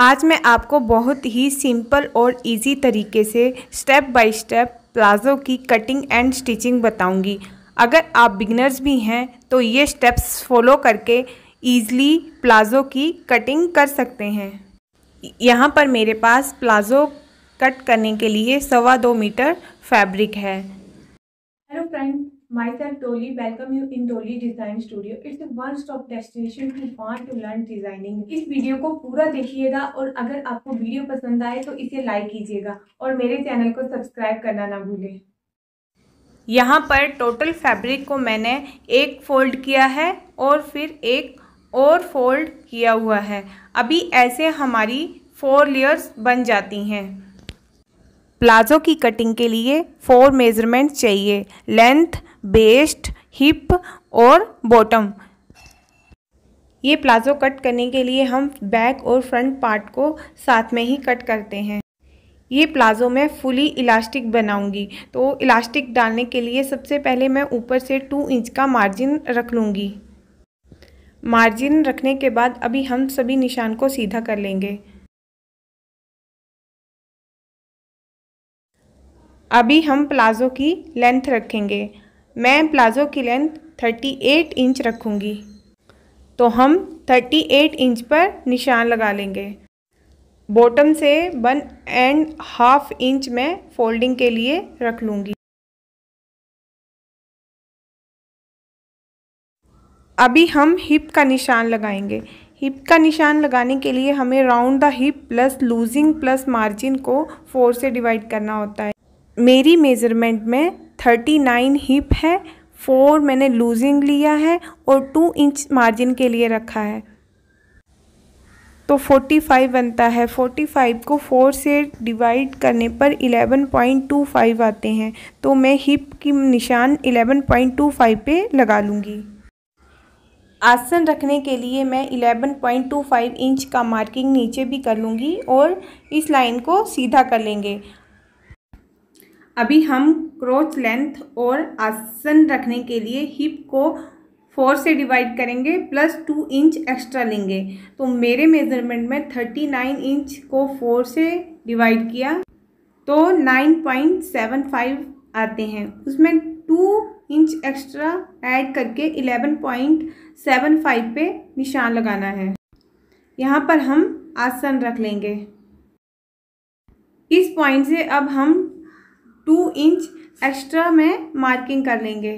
आज मैं आपको बहुत ही सिंपल और इजी तरीके से स्टेप बाय स्टेप प्लाज़ो की कटिंग एंड स्टिचिंग बताऊंगी अगर आप बिगनर्स भी हैं तो ये स्टेप्स फॉलो करके ईज़िली प्लाज़ो की कटिंग कर सकते हैं यहाँ पर मेरे पास प्लाज़ो कट करने के लिए सवा दो मीटर फैब्रिक है Myself Dolly welcome you in Dolly Design Studio. It's a one-stop destination to want to learn designing. इस वीडियो को पूरा देखिएगा और अगर आपको वीडियो पसंद आए तो इसे लाइक कीजिएगा और मेरे चैनल को सब्सक्राइब करना ना भूलें यहाँ पर टोटल फैब्रिक को मैंने एक फोल्ड किया है और फिर एक और फोल्ड किया हुआ है अभी ऐसे हमारी फोर लेयर्स बन जाती हैं प्लाज़ो की कटिंग के लिए फ़ोर मेज़रमेंट चाहिए लेंथ बेस्ट हिप और बॉटम ये प्लाज़ो कट करने के लिए हम बैक और फ्रंट पार्ट को साथ में ही कट करते हैं ये प्लाज़ो मैं फुली इलास्टिक बनाऊंगी तो इलास्टिक डालने के लिए सबसे पहले मैं ऊपर से टू इंच का मार्जिन रख लूँगी मार्जिन रखने के बाद अभी हम सभी निशान को सीधा कर लेंगे अभी हम प्लाज़ो की लेंथ रखेंगे मैं प्लाज़ो की लेंथ 38 इंच रखूँगी तो हम 38 इंच पर निशान लगा लेंगे बॉटम से वन एंड हाफ इंच मैं फोल्डिंग के लिए रख लूँगी अभी हम हिप का निशान लगाएंगे हिप का निशान लगाने के लिए हमें round the hip plus loosing plus margin को फोर से डिवाइड करना होता है मेरी मेज़रमेंट में थर्टी नाइन हिप है फोर मैंने लूजिंग लिया है और टू इंच मार्जिन के लिए रखा है तो फोर्टी फाइव बनता है फोर्टी फाइव को फोर से डिवाइड करने पर इलेवन पॉइंट टू फाइव आते हैं तो मैं हिप की निशान इलेवन पॉइंट टू फाइव पे लगा लूँगी आसन रखने के लिए मैं eleven point two five inch का मार्किंग नीचे भी कर लूँगी और इस लाइन को सीधा कर लेंगे अभी हम क्रोच लेंथ और आसन रखने के लिए हिप को फोर से डिवाइड करेंगे प्लस टू इंच एक्स्ट्रा लेंगे तो मेरे मेज़रमेंट में थर्टी नाइन इंच को फोर से डिवाइड किया तो नाइन पॉइंट सेवन फाइव आते हैं उसमें टू इंच एक्स्ट्रा ऐड करके इलेवन पॉइंट सेवन फाइव पे निशान लगाना है यहाँ पर हम आसन रख लेंगे इस पॉइंट से अब हम टू इंच एक्स्ट्रा में मार्किंग कर लेंगे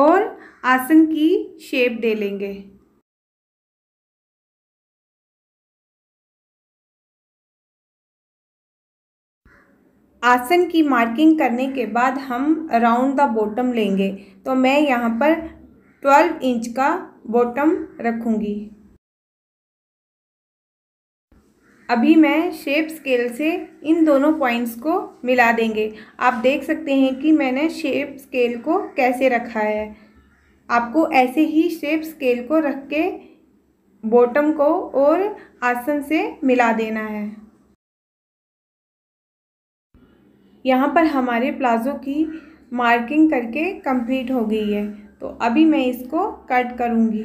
और आसन की शेप दे लेंगे आसन की मार्किंग करने के बाद हम अराउंड द बॉटम लेंगे तो मैं यहाँ पर 12 इंच का बॉटम रखूँगी अभी मैं शेप स्केल से इन दोनों पॉइंट्स को मिला देंगे आप देख सकते हैं कि मैंने शेप स्केल को कैसे रखा है आपको ऐसे ही शेप स्केल को रख के बॉटम को और आसन से मिला देना है यहाँ पर हमारे प्लाज़ो की मार्किंग करके कंप्लीट हो गई है तो अभी मैं इसको कट करूँगी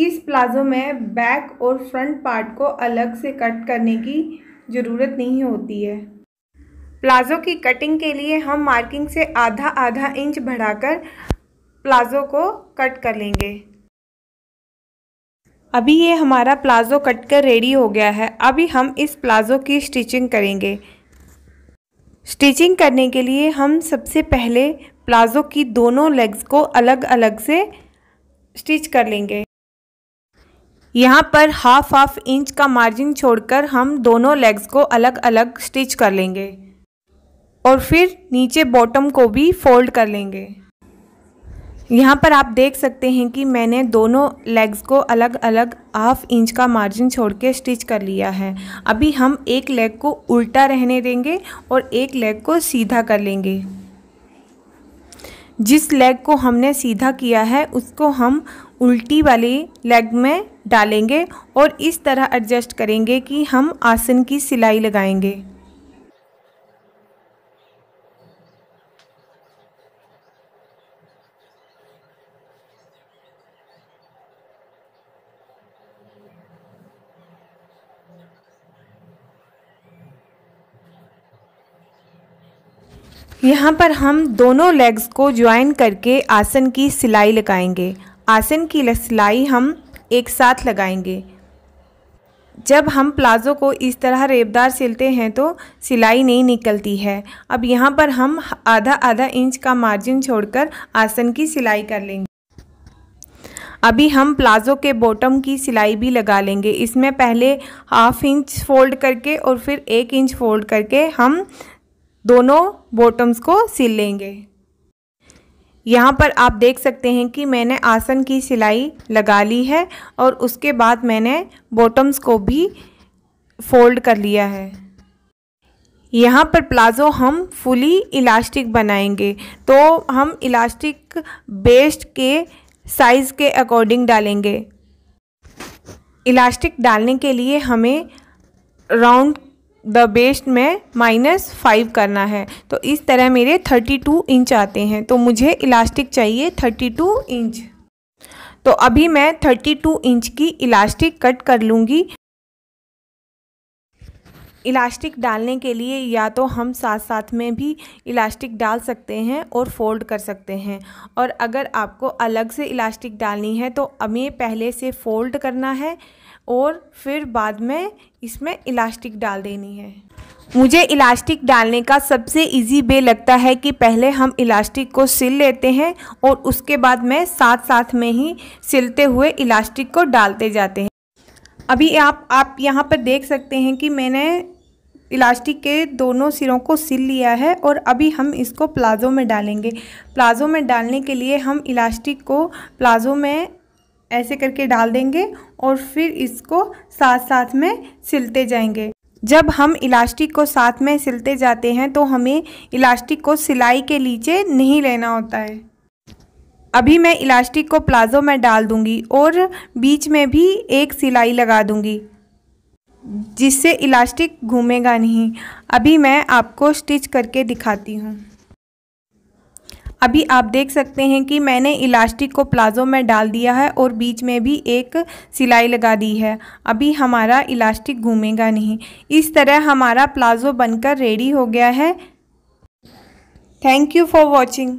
इस प्लाज़ो में बैक और फ्रंट पार्ट को अलग से कट करने की ज़रूरत नहीं होती है प्लाज़ो की कटिंग के लिए हम मार्किंग से आधा आधा इंच बढ़ाकर प्लाज़ो को कट कर लेंगे अभी ये हमारा प्लाज़ो कट कर रेडी हो गया है अभी हम इस प्लाज़ो की स्टिचिंग करेंगे स्टिचिंग करने के लिए हम सबसे पहले प्लाज़ो की दोनों लेग्स को अलग अलग से स्टिच कर लेंगे यहाँ पर हाफ हाफ इंच का मार्जिन छोड़कर हम दोनों लेग्स को अलग अलग स्टिच कर लेंगे और फिर नीचे बॉटम को भी फोल्ड कर लेंगे यहाँ पर आप देख सकते हैं कि मैंने दोनों लेग्स को अलग अलग हाफ इंच का मार्जिन छोड़ के स्टिच कर लिया है अभी हम एक लेग को उल्टा रहने देंगे और एक लेग को सीधा कर लेंगे जिस लेग को हमने सीधा किया है उसको हम उल्टी वाली लेग में डालेंगे और इस तरह एडजस्ट करेंगे कि हम आसन की सिलाई लगाएंगे यहाँ पर हम दोनों लेग्स को ज्वाइन करके आसन की सिलाई लगाएंगे आसन की सिलाई हम एक साथ लगाएंगे जब हम प्लाज़ो को इस तरह रेबदार सिलते हैं तो सिलाई नहीं निकलती है अब यहाँ पर हम आधा आधा इंच का मार्जिन छोड़कर आसन की सिलाई कर लेंगे अभी हम प्लाज़ो के बॉटम की सिलाई भी लगा लेंगे इसमें पहले हाफ इंच फोल्ड करके और फिर एक इंच फोल्ड करके हम दोनों बॉटम्स को सिल लेंगे यहाँ पर आप देख सकते हैं कि मैंने आसन की सिलाई लगा ली है और उसके बाद मैंने बॉटम्स को भी फोल्ड कर लिया है यहाँ पर प्लाज़ो हम फुली इलास्टिक बनाएंगे तो हम इलास्टिक बेस्ट के साइज़ के अकॉर्डिंग डालेंगे इलास्टिक डालने के लिए हमें राउंड द बेस्ट में माइनस फाइव करना है तो इस तरह मेरे थर्टी टू इंच आते हैं तो मुझे इलास्टिक चाहिए थर्टी टू इंच तो अभी मैं थर्टी टू इंच की इलास्टिक कट कर लूँगी इलास्टिक डालने के लिए या तो हम साथ साथ में भी इलास्टिक डाल सकते हैं और फोल्ड कर सकते हैं और अगर आपको अलग से इलास्टिक डालनी है तो हमें पहले से फोल्ड करना है और फिर बाद में इसमें इलास्टिक डाल देनी है मुझे इलास्टिक डालने का सबसे इजी वे लगता है कि पहले हम इलास्टिक को सिल लेते हैं और उसके बाद में साथ साथ में ही सिलते हुए इलास्टिक को डालते जाते हैं अभी आप आप यहाँ पर देख सकते हैं कि मैंने इलास्टिक के दोनों सिरों को सिल लिया है और अभी हम इसको प्लाज़ो में डालेंगे प्लाज़ो में डालने के लिए हम इलास्टिक को प्लाज़ो में ऐसे करके डाल देंगे और फिर इसको साथ साथ में सिलते जाएंगे जब हम इलास्टिक को साथ में सिलते जाते हैं तो हमें इलास्टिक को सिलाई के नीचे नहीं लेना होता है अभी मैं इलास्टिक को प्लाज़ो में डाल दूंगी और बीच में भी एक सिलाई लगा दूंगी जिससे इलास्टिक घूमेगा नहीं अभी मैं आपको स्टिच करके दिखाती हूँ अभी आप देख सकते हैं कि मैंने इलास्टिक को प्लाज़ो में डाल दिया है और बीच में भी एक सिलाई लगा दी है अभी हमारा इलास्टिक घूमेगा नहीं इस तरह हमारा प्लाज़ो बनकर रेडी हो गया है थैंक यू फॉर वॉचिंग